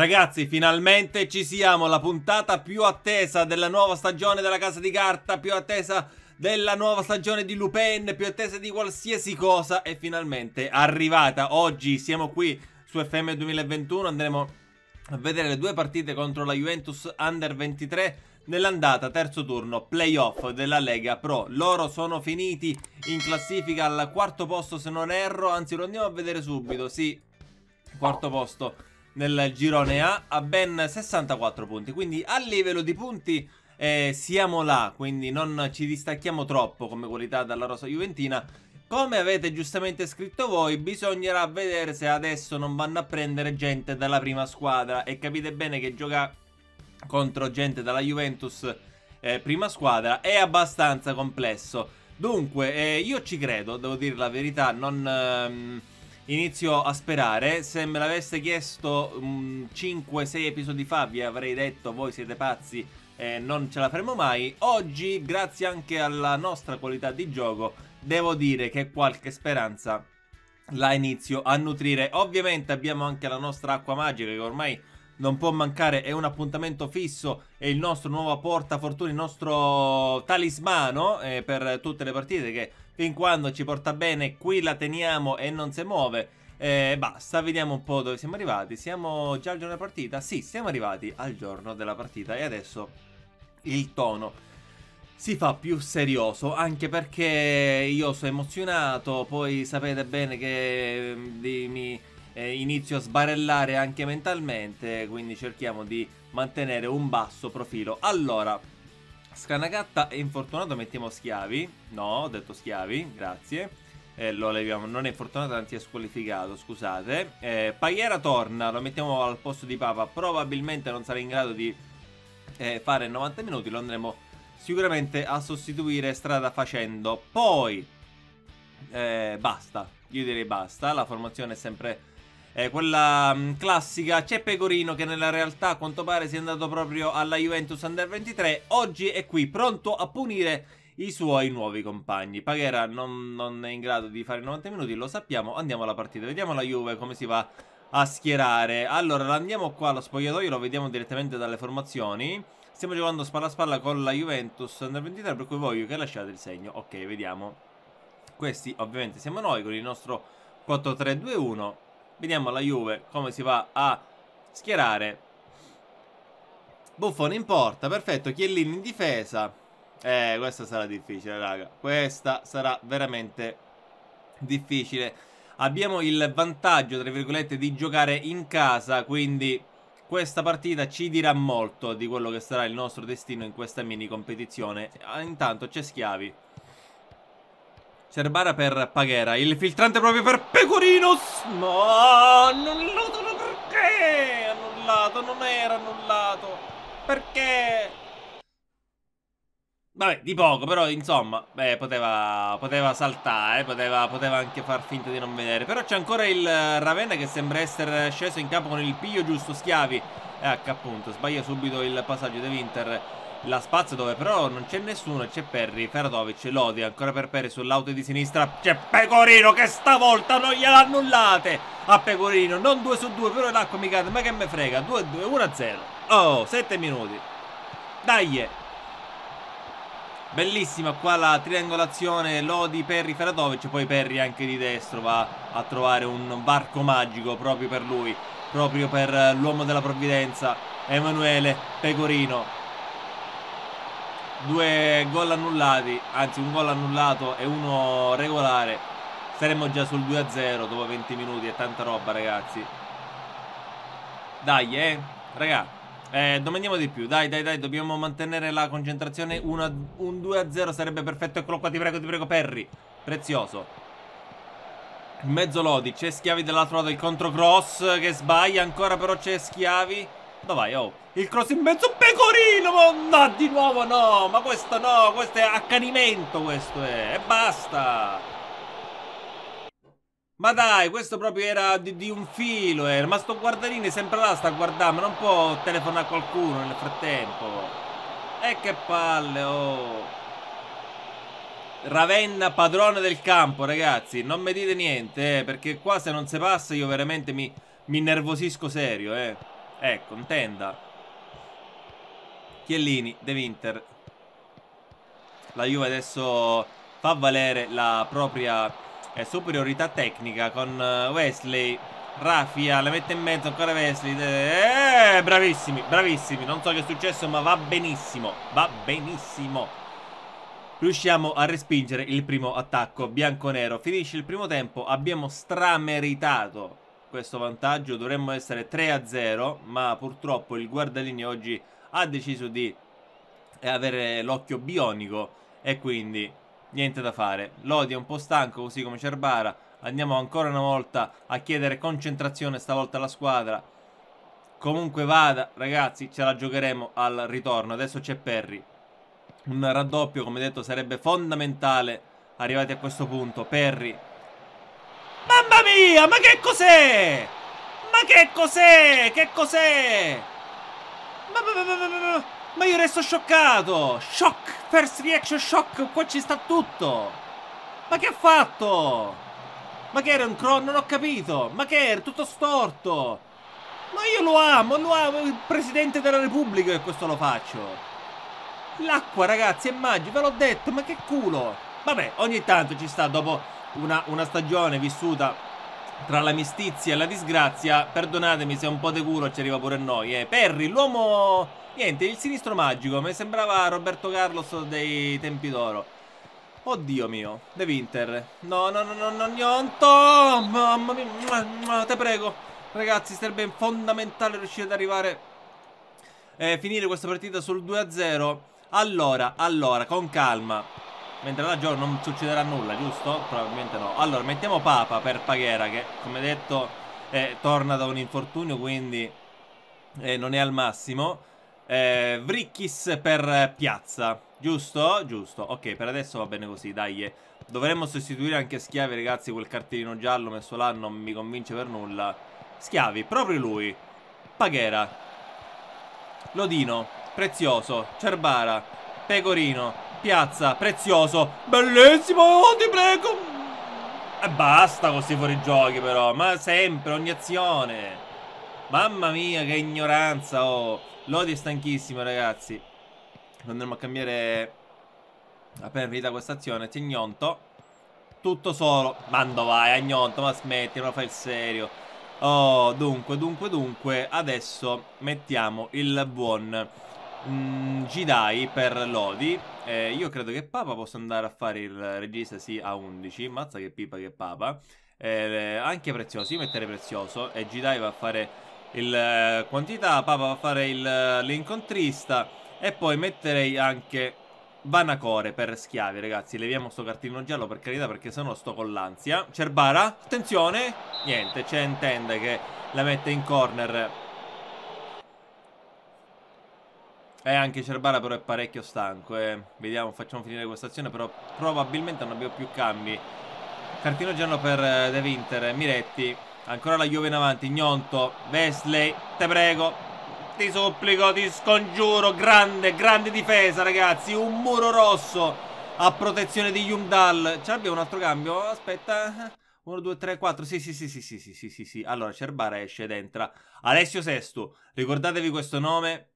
Ragazzi, finalmente ci siamo, la puntata più attesa della nuova stagione della Casa di Carta, più attesa della nuova stagione di Lupin, più attesa di qualsiasi cosa, è finalmente arrivata. Oggi siamo qui su FM 2021, andremo a vedere le due partite contro la Juventus Under 23 nell'andata terzo turno playoff della Lega Pro. Loro sono finiti in classifica al quarto posto se non erro, anzi lo andiamo a vedere subito, sì, quarto posto nel girone A a ben 64 punti, quindi a livello di punti eh, siamo là, quindi non ci distacchiamo troppo come qualità dalla rosa juventina. Come avete giustamente scritto voi, bisognerà vedere se adesso non vanno a prendere gente dalla prima squadra e capite bene che giocare contro gente dalla Juventus eh, prima squadra è abbastanza complesso. Dunque, eh, io ci credo, devo dire la verità, non... Ehm inizio a sperare. Se me l'aveste chiesto 5-6 mm, episodi fa vi avrei detto voi siete pazzi e eh, non ce la faremo mai. Oggi, grazie anche alla nostra qualità di gioco, devo dire che qualche speranza la inizio a nutrire. Ovviamente abbiamo anche la nostra acqua magica che ormai non può mancare, è un appuntamento fisso, è il nostro nuovo portafortuna, il nostro talismano eh, per tutte le partite che fin quando ci porta bene, qui la teniamo e non si muove. E eh, basta, vediamo un po' dove siamo arrivati. Siamo già al giorno della partita? Sì, siamo arrivati al giorno della partita e adesso il tono si fa più serioso anche perché io sono emozionato, poi sapete bene che mm, mi eh, inizio a sbarellare anche mentalmente, quindi cerchiamo di mantenere un basso profilo. Allora, Scanagatta è infortunato, mettiamo schiavi. No, ho detto schiavi, grazie. Eh, lo leviamo, non è infortunato, anzi è squalificato, scusate. Eh, Paiera torna, lo mettiamo al posto di Papa. Probabilmente non sarà in grado di eh, fare 90 minuti, lo andremo sicuramente a sostituire strada facendo. Poi, eh, basta, io direi basta, la formazione è sempre eh, quella mh, mm, classica. C'è Pecorino che nella realtà a quanto pare sia andato proprio alla Juventus Under 23. Oggi è qui, pronto a punire i suoi nuovi compagni. Paghera non, non è in grado di fare 90 minuti, lo sappiamo. Andiamo alla partita, vediamo la Juve come si va a schierare. Allora, andiamo qua allo spogliatoio, lo vediamo direttamente dalle formazioni. Stiamo giocando spalla a spalla con la Juventus Under 23, per cui voglio che lasciate il segno. Ok, vediamo. Questi ovviamente siamo noi con il nostro 4-3-2-1. Vediamo la Juve come si va a schierare. Buffone in porta, perfetto. Chiellini in difesa. Eh, questa sarà difficile, raga. Questa sarà veramente difficile. Abbiamo il vantaggio, tra virgolette, di giocare in casa, quindi questa partita ci dirà molto di quello che sarà il nostro destino in questa mini competizione. Ah, intanto c'è Schiavi Cerbara per Paghera. Il filtrante proprio per Pecorino. No, annullato no, perché? Annullato, non era annullato. Perché? Vabbè, di poco, però insomma, beh, poteva, poteva saltare, eh, poteva, poteva, anche far finta di non vedere. Però c'è ancora il Ravenna che sembra essere sceso in campo con il piglio giusto, Schiavi. H ecco, appunto, sbaglia subito il passaggio De Winter la spazio dove però non c'è nessuno c'è Perry, Ferratovic, Lodi ancora per Perry sull'auto di sinistra c'è Pecorino che stavolta non gliela annullate a Pecorino non 2 su 2 però l'acqua mi cade ma che me frega 2 2 1 0 oh 7 minuti dai bellissima qua la triangolazione Lodi, Perry, Ferratovic poi Perry anche di destro va a trovare un barco magico proprio per lui proprio per eh, l'uomo della provvidenza Emanuele Pecorino due gol annullati, anzi un gol annullato e uno regolare, saremmo già sul 2-0 dopo 20 minuti e tanta roba ragazzi. Dai eh, raga, eh, domandiamo di più, dai dai dai, dobbiamo mantenere la concentrazione, Una, un 2-0 sarebbe perfetto, eccolo qua, ti prego, ti prego Perry, prezioso. mezzo Lodi, c'è Schiavi dall'altro lato, il controcross che sbaglia, ancora però c'è Schiavi. Dov'è, oh? Il cross in mezzo, pecorino! Ma no, di nuovo no! Ma questo no, questo è accanimento, questo è! E basta! Ma dai, questo proprio era di, di un filo, eh. Ma sto guardarino è sempre là, sta a guardare, ma non può telefonare a qualcuno nel frattempo. E che palle, oh. Ravenna padrone del campo, ragazzi. Non mi dite niente, eh, perché qua se non si passa io veramente mi, mi nervosisco serio, eh. Ecco, eh, Ntenda. Chiellini, De Winter. La Juve adesso fa valere la propria eh, superiorità tecnica con eh, Wesley. Rafia ah, la mette in mezzo ancora Wesley. Eh, bravissimi, bravissimi. Non so che è successo, ma va benissimo. Va benissimo riusciamo a respingere il primo attacco bianco-nero. Finisce il primo tempo, abbiamo strameritato questo vantaggio, dovremmo essere 3-0, ma purtroppo il guardalini oggi ha deciso di eh, avere l'occhio bionico e quindi niente da fare. Lodi è un po' stanco così come Cerbara, andiamo ancora una volta a chiedere concentrazione stavolta alla squadra. Comunque vada ragazzi, ce la giocheremo al ritorno, adesso c'è Perry. Un raddoppio come detto sarebbe fondamentale arrivati a questo punto, Perry via! Ma che cos'è? Ma che cos'è? Che cos'è? Ma, ma, ma, ma, io resto scioccato! Shock! First reaction shock! Qua ci sta tutto! Ma che ha fatto? Ma che era un cron? Non ho capito! Ma che era? Tutto storto! Ma io lo amo, lo amo, il Presidente della Repubblica che questo lo faccio! L'acqua ragazzi è magica, ve l'ho detto, ma che culo! Vabbè, ogni tanto ci sta dopo una, una stagione vissuta tra la mistizia e la disgrazia, perdonatemi se un po' di culo ci arriva pure a noi, eh. Perry, l'uomo... niente, il sinistro magico, mi sembrava Roberto Carlos dei tempi d'oro. Oddio mio, De Winter. No, no, no, no, no, niente. Mamma mia, te prego. Ragazzi, sarebbe fondamentale riuscire ad arrivare... Eh, finire questa partita sul 2-0. Allora, allora, con calma. Mentre da gioco non succederà nulla, giusto? Probabilmente no. Allora, mettiamo Papa per Paghera che, come detto, eh, torna da un infortunio, quindi eh, non è al massimo. Eh, Vrickis per Piazza, giusto? Giusto. Ok, per adesso va bene così, dai. Dovremmo sostituire anche Schiavi, ragazzi, quel cartellino giallo messo là non mi convince per nulla. Schiavi, proprio lui. Paghera. Lodino, Prezioso, Cerbara, Pecorino, piazza, prezioso. Bellissimo, oh, ti prego. E basta così fuori giochi però, ma sempre, ogni azione. Mamma mia, che ignoranza, oh. Lodi è stanchissimo, ragazzi. Andremo a cambiare appena finita questa azione. Tignonto. Tutto solo. Mando vai, Agnonto, ma smetti, ma fai il serio. Oh, dunque, dunque, dunque, adesso mettiamo il buon... Mm, per Lodi. Eh, io credo che Papa possa andare a fare il regista, sì, a 11. Mazza che pipa che Papa. Eh, anche Prezioso, io metterei Prezioso. E Gidai va a fare il eh, quantità, Papa va a fare il, eh, l'incontrista. E poi metterei anche Vanacore per schiavi, ragazzi. Leviamo sto cartellino giallo, per carità, perché sennò sto con l'ansia. Cerbara, attenzione. Niente, c'è Intende che la mette in corner Eh, anche Cerbara però è parecchio stanco, eh. Vediamo, facciamo finire questa azione, però probabilmente non abbiamo più cambi. Cartino giallo per eh, De Winter, Miretti. Ancora la Juve in avanti, Gnonto, Wesley, te prego. Ti supplico, ti scongiuro, grande, grande difesa ragazzi, un muro rosso a protezione di Yumdal. Ce l'abbiamo un altro cambio? Aspetta. 1, 2, 3, 4. Sì, sì, sì, sì, sì, sì, sì, sì, sì. Allora, Cerbara esce ed entra. Alessio Sesto, ricordatevi questo nome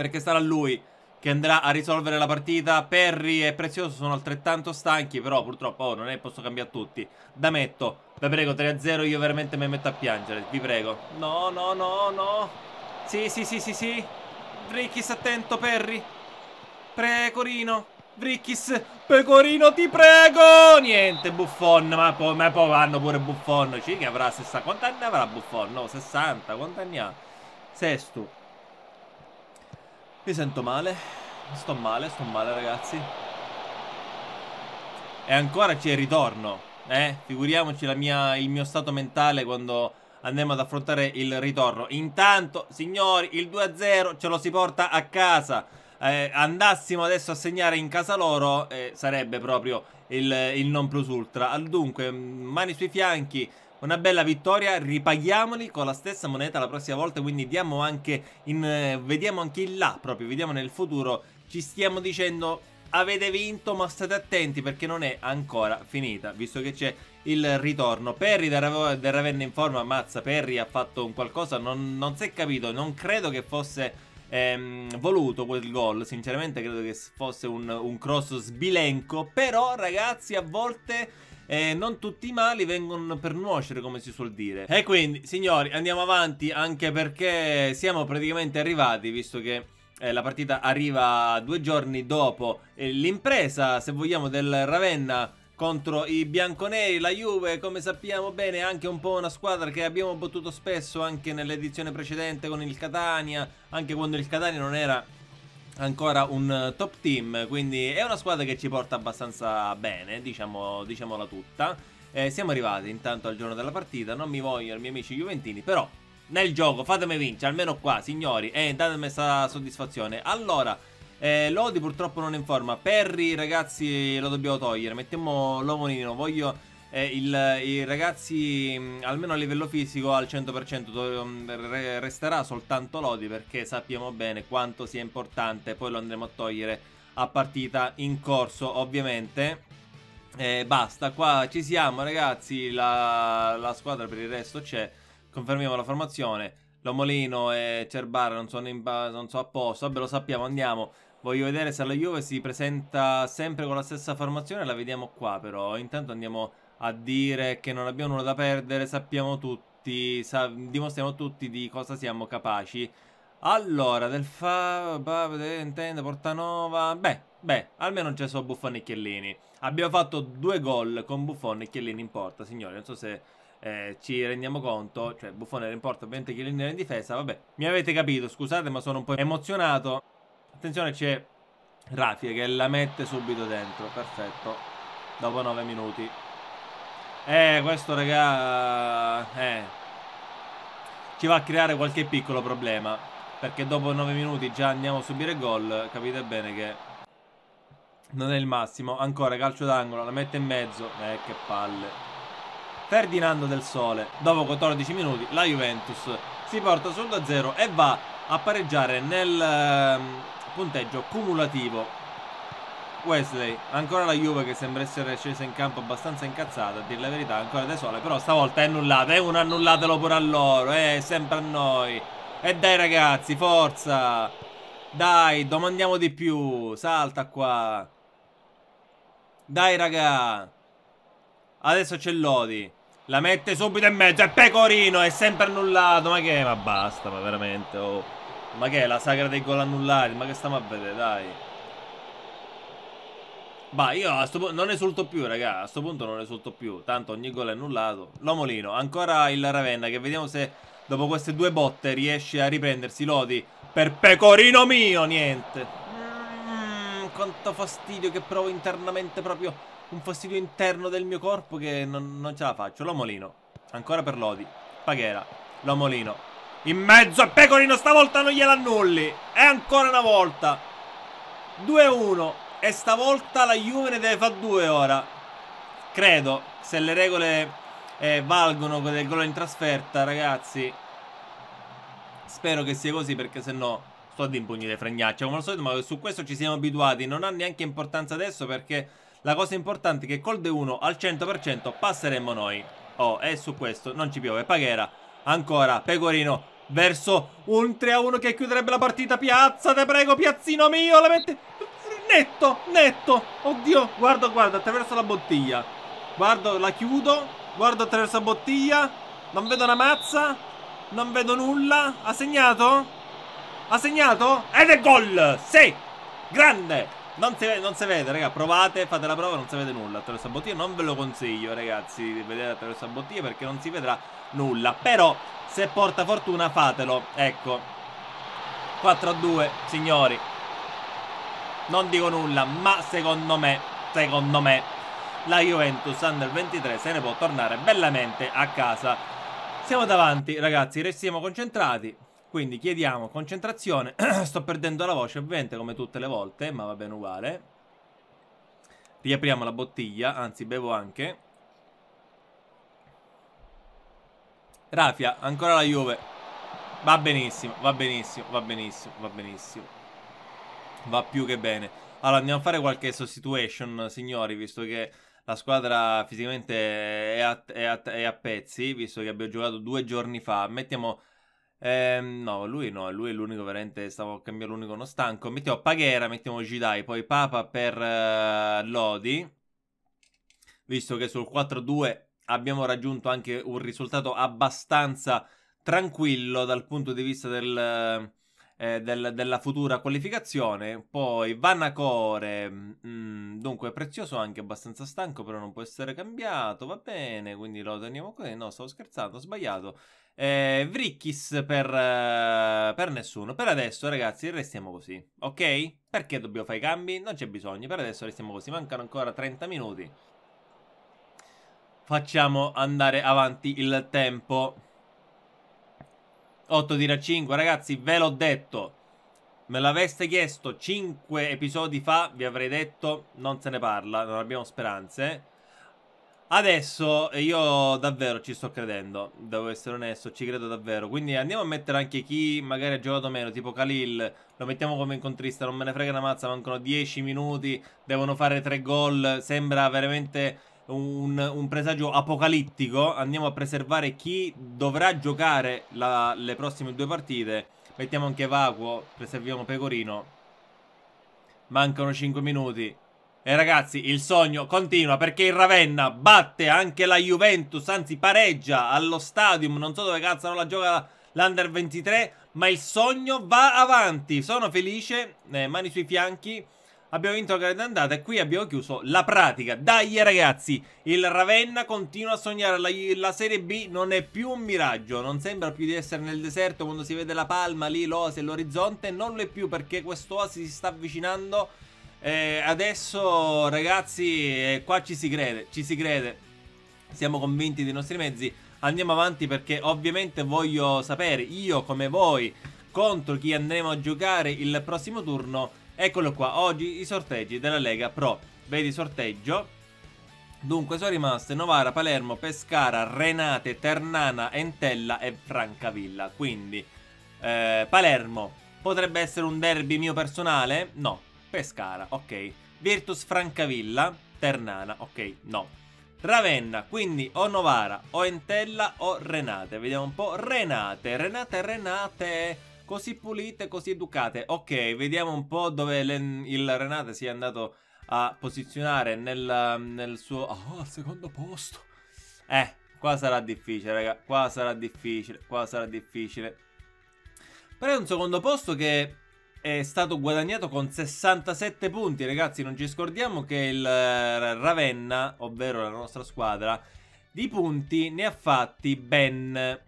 perché sarà lui che andrà a risolvere la partita. Perry e Prezioso sono altrettanto stanchi, però purtroppo oh, non è posso cambiare tutti. Da metto, vi prego, 3-0, io veramente mi metto a piangere, vi prego. No, no, no, no. Sì, sì, sì, sì, sì. Vrichis, attento, Perry. Precorino. Vrichis, Pecorino, ti prego! Niente, Buffon, ma poi, ma poi vanno pure Buffon. Ci che avrà 60, Quanti anni avrà Buffon? No, 60, Quanti anni ha? Sesto. Mi sento male. Sto male, sto male ragazzi. E ancora c'è il ritorno. Eh, figuriamoci mia, il mio stato mentale quando andremo ad affrontare il ritorno. Intanto, signori, il 2-0 ce lo si porta a casa. Eh, andassimo adesso a segnare in casa loro eh, sarebbe proprio il, il non plus ultra. Dunque, mani sui fianchi, una bella vittoria, ripaghiamoli con la stessa moneta la prossima volta, quindi diamo anche in, eh, vediamo anche in là proprio, vediamo nel futuro, ci stiamo dicendo avete vinto ma state attenti perché non è ancora finita visto che c'è il ritorno Perry del Ravenna in forma mazza, Perry ha fatto un qualcosa non, non si è capito non credo che fosse ehm, voluto quel gol sinceramente credo che fosse un, un cross sbilenco però ragazzi a volte e non tutti i mali vengono per nuocere, come si suol dire. E quindi, signori, andiamo avanti anche perché siamo praticamente arrivati, visto che... Eh, la partita arriva due giorni dopo eh, l'impresa, se vogliamo, del Ravenna contro i bianconeri, la Juve come sappiamo bene è anche un po' una squadra che abbiamo battuto spesso anche nell'edizione precedente con il Catania, anche quando il Catania non era ancora un eh, top team, quindi è una squadra che ci porta abbastanza bene, diciamo, diciamola tutta. Eh, siamo arrivati intanto al giorno della partita, non mi vogliono i miei amici Juventini, però nel gioco fatemi vincere, almeno qua, signori, e eh, datemi questa soddisfazione. Allora, eh, Lodi purtroppo non è in forma, Perry ragazzi lo dobbiamo togliere, mettiamo Lomonino, voglio eh, il, i ragazzi, mm, almeno a livello fisico, al 100% mm, resterà soltanto Lodi perché sappiamo bene quanto sia importante, poi lo andremo a togliere a partita in corso ovviamente. Eh, basta, qua ci siamo ragazzi, la, la squadra per il resto c'è, confermiamo la formazione. Lomolino e Cerbara non sono, in, non sono a posto, vabbè lo sappiamo, andiamo. Voglio vedere se la Juve si presenta sempre con la stessa formazione, la vediamo qua però. Intanto andiamo a dire che non abbiamo nulla da perdere, sappiamo tutti, sa dimostriamo tutti di cosa siamo capaci. Allora, del fa... Intende, Portanova... Beh, beh, almeno c'è solo Buffon e Chiellini. Abbiamo fatto due gol con Buffon e Chiellini in porta, signori. Non so se eh, ci rendiamo conto. Cioè, Buffon era in porta, ovviamente Chiellini era in difesa. Vabbè, mi avete capito, scusate, ma sono un po' emozionato. Attenzione, c'è Rafia che la mette subito dentro. Perfetto. Dopo 9 minuti. Eh, questo raga... Eh. Ci va a creare qualche piccolo problema. Perché dopo 9 minuti già andiamo a subire gol. Capite bene che... Non è il massimo. Ancora calcio d'angolo, la mette in mezzo. Eh, che palle. Ferdinando del Sole. Dopo 14 minuti la Juventus si porta sul da 0 e va a pareggiare nel ehm, punteggio cumulativo Wesley, ancora la Juve che sembra essere scesa in campo abbastanza incazzata, a dire la verità, ancora De Sole, però stavolta è annullata, è uno annullatelo pure a loro, eh, sempre a noi. E dai ragazzi, forza! Dai, domandiamo di più, salta qua. Dai raga. Adesso c'è Lodi. La mette subito in mezzo, è Pecorino, è sempre annullato, ma che? è? Ma basta, ma veramente, oh. Ma che è la sagra dei gol annullati? Ma che stiamo a vedere, dai. Ma io a sto punto non esulto più, raga. A sto punto non esulto più. Tanto ogni gol è annullato. Lomolino, ancora il Ravenna che vediamo se dopo queste due botte riesce a riprendersi Lodi. Per pecorino mio, niente. Mm, quanto fastidio che provo internamente proprio un fastidio interno del mio corpo che non, non ce la faccio. Lomolino, ancora per Lodi. Paghera, Lomolino. In mezzo a Pecorino stavolta non gliela annulli. E ancora una volta. 2-1. E stavolta la Juve ne deve fare due ora. Credo. Se le regole eh, valgono del gol in trasferta, ragazzi. Spero che sia così perché se no sto ad impugnare fregnaccia. Come al solito, ma su questo ci siamo abituati. Non ha neanche importanza adesso perché la cosa importante è che col De 1 al 100% passeremo noi. Oh, e su questo non ci piove. Paghera. Ancora, Pecorino verso un 3-1 a che chiuderebbe la partita. Piazza, te prego, piazzino mio, la mette netto, netto. Oddio, guarda, guarda, attraverso la bottiglia. Guardo, la chiudo, guardo attraverso la bottiglia. Non vedo una mazza, non vedo nulla. Ha segnato? Ha segnato? Ed è gol! Sì! Grande! Non si, non si vede, raga, provate, fate la prova, non si vede nulla attraverso la bottiglia. Non ve lo consiglio, ragazzi, di vedere attraverso la bottiglia perché non si vedrà nulla. Però, se porta fortuna, fatelo. Ecco. 4 a 2, signori non dico nulla, ma secondo me, secondo me, la Juventus Under 23 se ne può tornare bellamente a casa. Siamo davanti, ragazzi, restiamo concentrati. Quindi chiediamo concentrazione. Sto perdendo la voce, ovviamente, come tutte le volte, ma va bene uguale. Riapriamo la bottiglia, anzi bevo anche. Rafia, ancora la Juve. Va benissimo, va benissimo, va benissimo, va benissimo va più che bene. Allora andiamo a fare qualche sostituzione, signori, visto che la squadra fisicamente è a, è a, è a pezzi, visto che abbiamo giocato due giorni fa. Mettiamo... Ehm, no, lui no, lui è l'unico veramente, stavo cambiando l'unico non stanco. Mettiamo Paghera, mettiamo Jidai, poi Papa per eh, Lodi. Visto che sul 4-2 abbiamo raggiunto anche un risultato abbastanza tranquillo dal punto di vista del eh, del, della futura qualificazione. Poi Vanacore, mh, mm, mm, dunque prezioso anche abbastanza stanco, però non può essere cambiato, va bene, quindi lo teniamo così. No, stavo scherzando, ho sbagliato. Eh, Vrickis per, eh, per, nessuno. Per adesso, ragazzi, restiamo così, ok? Perché dobbiamo fare i cambi? Non c'è bisogno. Per adesso restiamo così. Mancano ancora 30 minuti. Facciamo andare avanti il tempo. 8 tira 5, ragazzi, ve l'ho detto. Me l'aveste chiesto 5 episodi fa, vi avrei detto non se ne parla, non abbiamo speranze. Adesso eh, io davvero ci sto credendo, devo essere onesto, ci credo davvero. Quindi andiamo a mettere anche chi magari ha giocato meno, tipo Khalil. Lo mettiamo come incontrista, non me ne frega una mazza, mancano 10 minuti, devono fare 3 gol. Sembra veramente un, un presagio apocalittico. Andiamo a preservare chi dovrà giocare la, le prossime due partite. Mettiamo anche Vacuo, preserviamo Pecorino. Mancano 5 minuti. E ragazzi, il sogno continua perché il Ravenna batte anche la Juventus, anzi pareggia allo stadium, non so dove cazzo non la gioca l'Under 23, ma il sogno va avanti. Sono felice, eh, mani sui fianchi. Abbiamo vinto la gara d'andata e qui abbiamo chiuso la pratica. Dai ragazzi, il Ravenna continua a sognare, la, la, Serie B non è più un miraggio, non sembra più di essere nel deserto quando si vede la palma lì, l'Oasi e l'orizzonte, non lo è più perché quest'oasi si sta avvicinando. Eh, adesso ragazzi, eh, qua ci si crede, ci si crede, siamo convinti dei nostri mezzi, andiamo avanti perché ovviamente voglio sapere, io come voi, contro chi andremo a giocare il prossimo turno Eccolo qua, oggi i sorteggi della Lega Pro. Vedi sorteggio. Dunque sono rimaste Novara, Palermo, Pescara, Renate, Ternana, Entella e Francavilla. Quindi eh, Palermo potrebbe essere un derby mio personale? No. Pescara, ok. Virtus Francavilla, Ternana, ok, no. Ravenna, quindi o Novara, o Entella o Renate. Vediamo un po'. Renate, Renate, Renate così pulite, così educate. Ok, vediamo un po' dove il Renate si è andato a posizionare nel, um, nel suo... Oh, al secondo posto. Eh, qua sarà difficile, raga. Qua sarà difficile, qua sarà difficile. Però è un secondo posto che è stato guadagnato con 67 punti, ragazzi. Non ci scordiamo che il eh, Ravenna, ovvero la nostra squadra, di punti ne ha fatti ben,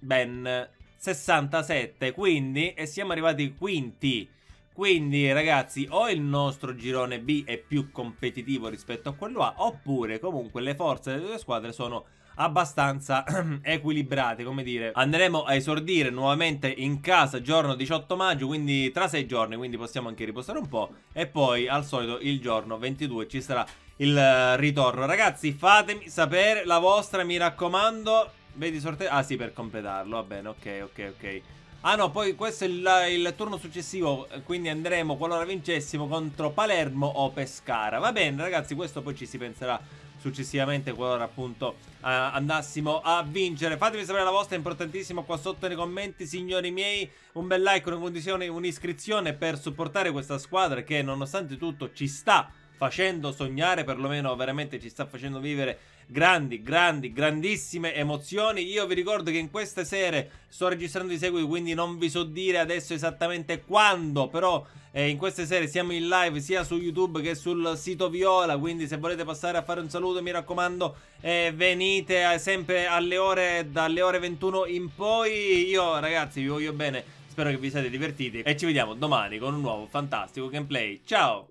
ben 67, quindi e siamo arrivati quinti. Quindi ragazzi o il nostro girone B è più competitivo rispetto a quello A oppure comunque le forze delle due squadre sono abbastanza equilibrate come dire andremo a esordire nuovamente in casa giorno 18 maggio quindi tra 6 giorni quindi possiamo anche riposare un po' e poi al solito il giorno 22 ci sarà il eh, ritorno ragazzi fatemi sapere la vostra mi raccomando Vedi sorteggio. Ah sì, per completarlo. Va bene, ok, ok, ok. Ah no, poi questo è il, il, turno successivo, quindi andremo, qualora vincessimo, contro Palermo o Pescara. Va bene ragazzi, questo poi ci si penserà successivamente qualora appunto uh, andassimo a vincere. Fatemi sapere la vostra, è importantissimo qua sotto nei commenti, signori miei. Un bel like, una condizione, un'iscrizione per supportare questa squadra che nonostante tutto ci sta facendo sognare, perlomeno veramente ci sta facendo vivere grandi, grandi, grandissime emozioni. Io vi ricordo che in queste sere sto registrando di seguito, quindi non vi so dire adesso esattamente quando, però eh, in queste sere siamo in live sia su YouTube che sul sito Viola, quindi se volete passare a fare un saluto mi raccomando eh, venite eh, sempre alle ore, dalle ore 21 in poi. Io ragazzi vi voglio bene, spero che vi siate divertiti e ci vediamo domani con un nuovo fantastico gameplay. Ciao!